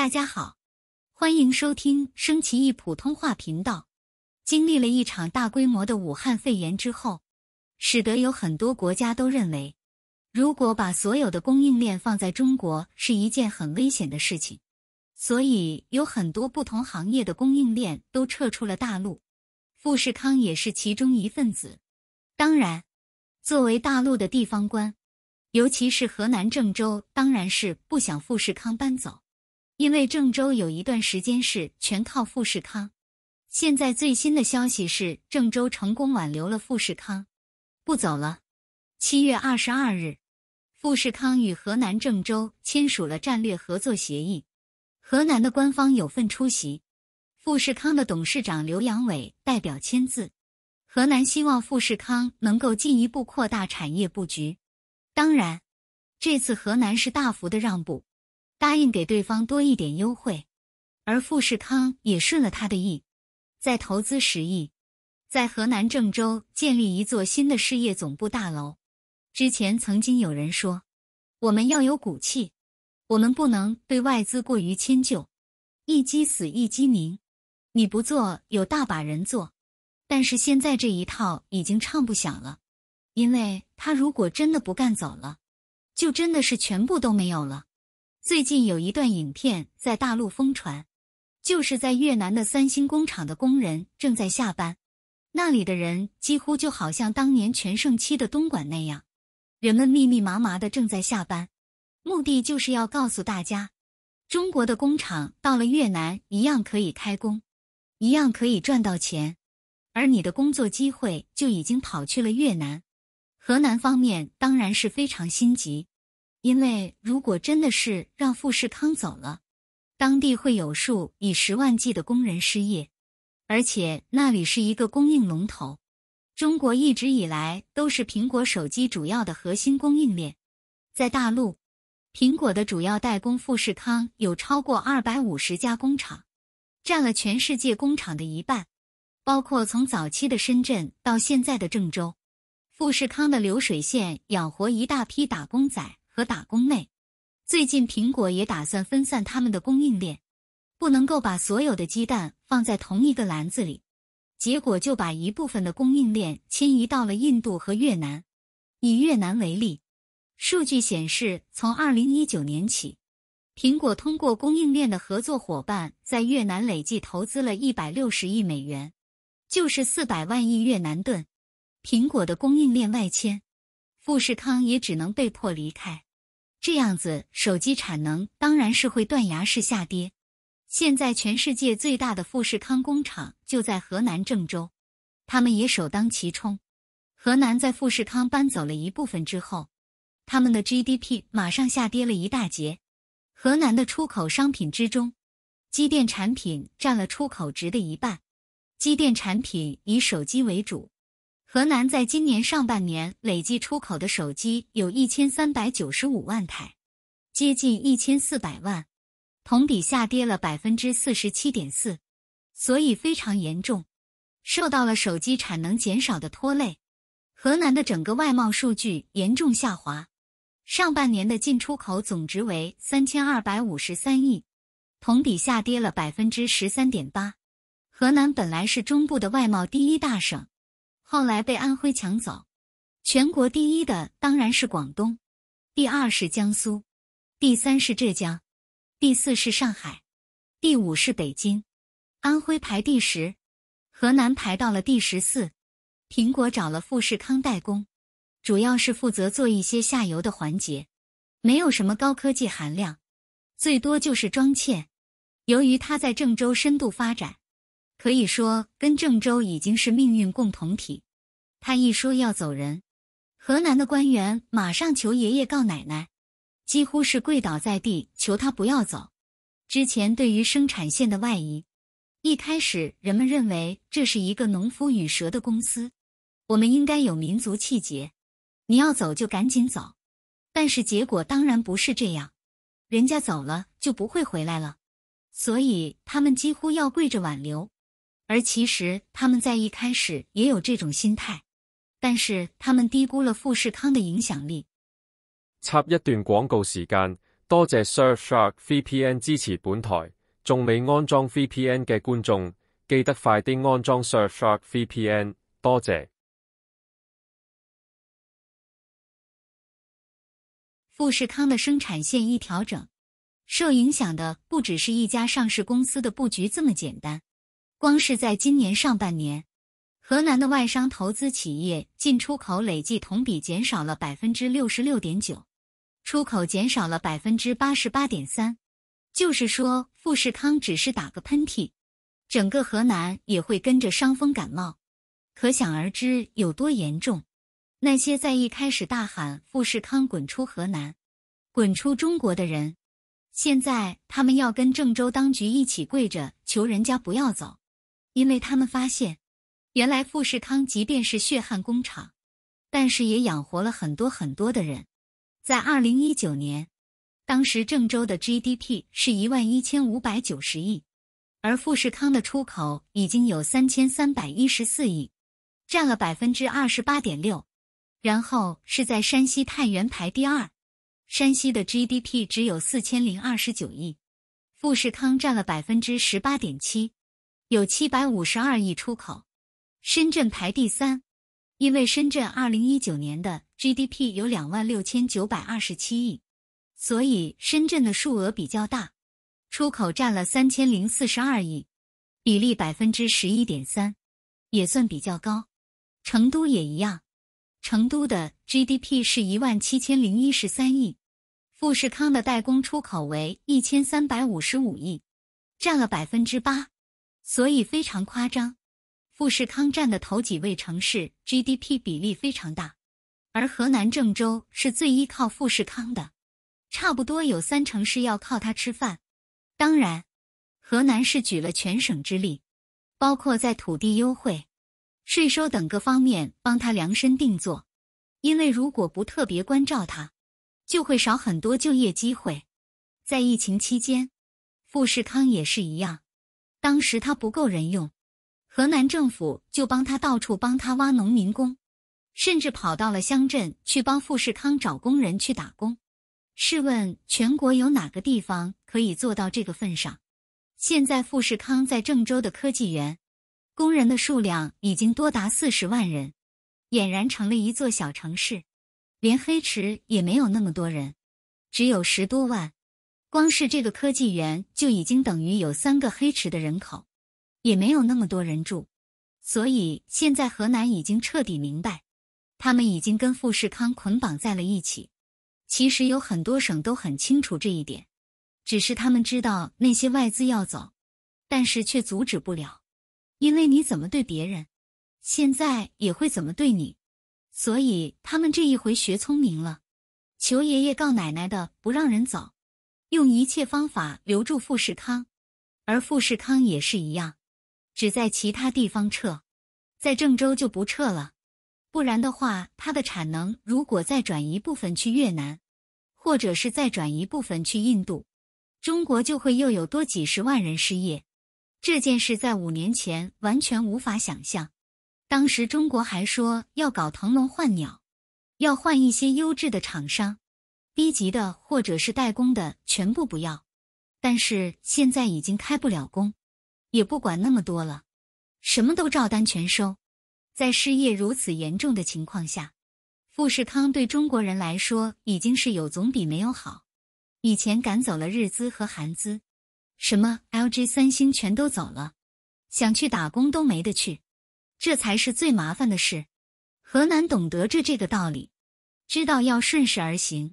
大家好，欢迎收听升旗义普通话频道。经历了一场大规模的武汉肺炎之后，使得有很多国家都认为，如果把所有的供应链放在中国是一件很危险的事情，所以有很多不同行业的供应链都撤出了大陆。富士康也是其中一份子。当然，作为大陆的地方官，尤其是河南郑州，当然是不想富士康搬走。因为郑州有一段时间是全靠富士康，现在最新的消息是郑州成功挽留了富士康，不走了。七月二十二日，富士康与河南郑州签署了战略合作协议，河南的官方有份出席，富士康的董事长刘扬伟代表签字。河南希望富士康能够进一步扩大产业布局，当然，这次河南是大幅的让步。答应给对方多一点优惠，而富士康也顺了他的意，在投资十亿，在河南郑州建立一座新的事业总部大楼。之前曾经有人说，我们要有骨气，我们不能对外资过于迁就。一鸡死，一鸡鸣，你不做，有大把人做。但是现在这一套已经唱不响了，因为他如果真的不干走了，就真的是全部都没有了。最近有一段影片在大陆疯传，就是在越南的三星工厂的工人正在下班，那里的人几乎就好像当年全盛期的东莞那样，人们密密麻麻的正在下班，目的就是要告诉大家，中国的工厂到了越南一样可以开工，一样可以赚到钱，而你的工作机会就已经跑去了越南，河南方面当然是非常心急。因为如果真的是让富士康走了，当地会有数以十万计的工人失业，而且那里是一个供应龙头。中国一直以来都是苹果手机主要的核心供应链，在大陆，苹果的主要代工富士康有超过二百五十家工厂，占了全世界工厂的一半，包括从早期的深圳到现在的郑州，富士康的流水线养活一大批打工仔。和打工妹，最近苹果也打算分散他们的供应链，不能够把所有的鸡蛋放在同一个篮子里，结果就把一部分的供应链迁移到了印度和越南。以越南为例，数据显示，从二零一九年起，苹果通过供应链的合作伙伴在越南累计投资了一百六十亿美元，就是四百万亿越南盾。苹果的供应链外迁。富士康也只能被迫离开，这样子手机产能当然是会断崖式下跌。现在全世界最大的富士康工厂就在河南郑州，他们也首当其冲。河南在富士康搬走了一部分之后，他们的 GDP 马上下跌了一大截。河南的出口商品之中，机电产品占了出口值的一半，机电产品以手机为主。河南在今年上半年累计出口的手机有一千三百九十五万台，接近一千四百万，同比下跌了百分之四十七点四，所以非常严重，受到了手机产能减少的拖累。河南的整个外贸数据严重下滑，上半年的进出口总值为三千二百五十三亿，同比下跌了百分之十三点八。河南本来是中部的外贸第一大省。后来被安徽抢走，全国第一的当然是广东，第二是江苏，第三是浙江，第四是上海，第五是北京，安徽排第十，河南排到了第十四。苹果找了富士康代工，主要是负责做一些下游的环节，没有什么高科技含量，最多就是装嵌。由于它在郑州深度发展。可以说跟郑州已经是命运共同体。他一说要走人，河南的官员马上求爷爷告奶奶，几乎是跪倒在地求他不要走。之前对于生产线的外移，一开始人们认为这是一个农夫与蛇的公司，我们应该有民族气节，你要走就赶紧走。但是结果当然不是这样，人家走了就不会回来了，所以他们几乎要跪着挽留。而其实他们在一开始也有这种心态，但是他们低估了富士康的影响力。插一段广告时间，多谢 Surfshark VPN 支持本台。仲未安装 VPN 嘅观众，记得快啲安装 Surfshark VPN。多谢。富士康的生产线一调整，受影响的不只是一家上市公司的布局这么简单。光是在今年上半年，河南的外商投资企业进出口累计同比减少了百分之六十六点九，出口减少了百分之八十八点三。就是说，富士康只是打个喷嚏，整个河南也会跟着伤风感冒，可想而知有多严重。那些在一开始大喊“富士康滚出河南，滚出中国”的人，现在他们要跟郑州当局一起跪着求人家不要走。因为他们发现，原来富士康即便是血汗工厂，但是也养活了很多很多的人。在二零一九年，当时郑州的 GDP 是一万一千五百九十亿，而富士康的出口已经有三千三百一十四亿，占了百分之二十八点六。然后是在山西太原排第二，山西的 GDP 只有四千零二十九亿，富士康占了百分之十八点七。有七百五十二亿出口，深圳排第三，因为深圳二零一九年的 GDP 有两万六千九百二十七亿，所以深圳的数额比较大，出口占了三千零四十二亿，比例百分之十一点三，也算比较高。成都也一样，成都的 GDP 是一万七千零一十三亿，富士康的代工出口为一千三百五十五亿，占了百分之八。所以非常夸张，富士康占的头几位城市 GDP 比例非常大，而河南郑州是最依靠富士康的，差不多有三城市要靠它吃饭。当然，河南是举了全省之力，包括在土地优惠、税收等各方面帮他量身定做，因为如果不特别关照他，就会少很多就业机会。在疫情期间，富士康也是一样。当时他不够人用，河南政府就帮他到处帮他挖农民工，甚至跑到了乡镇去帮富士康找工人去打工。试问全国有哪个地方可以做到这个份上？现在富士康在郑州的科技园，工人的数量已经多达四十万人，俨然成了一座小城市，连黑池也没有那么多人，只有十多万。光是这个科技园就已经等于有三个黑池的人口，也没有那么多人住，所以现在河南已经彻底明白，他们已经跟富士康捆绑在了一起。其实有很多省都很清楚这一点，只是他们知道那些外资要走，但是却阻止不了，因为你怎么对别人，现在也会怎么对你。所以他们这一回学聪明了，求爷爷告奶奶的不让人走。用一切方法留住富士康，而富士康也是一样，只在其他地方撤，在郑州就不撤了。不然的话，它的产能如果再转一部分去越南，或者是再转一部分去印度，中国就会又有多几十万人失业。这件事在五年前完全无法想象，当时中国还说要搞腾笼换鸟，要换一些优质的厂商。一级的或者是代工的全部不要，但是现在已经开不了工，也不管那么多了，什么都照单全收。在失业如此严重的情况下，富士康对中国人来说已经是有总比没有好。以前赶走了日资和韩资，什么 LG、三星全都走了，想去打工都没得去，这才是最麻烦的事。河南懂得这这个道理，知道要顺势而行。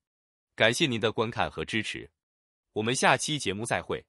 感谢您的观看和支持，我们下期节目再会。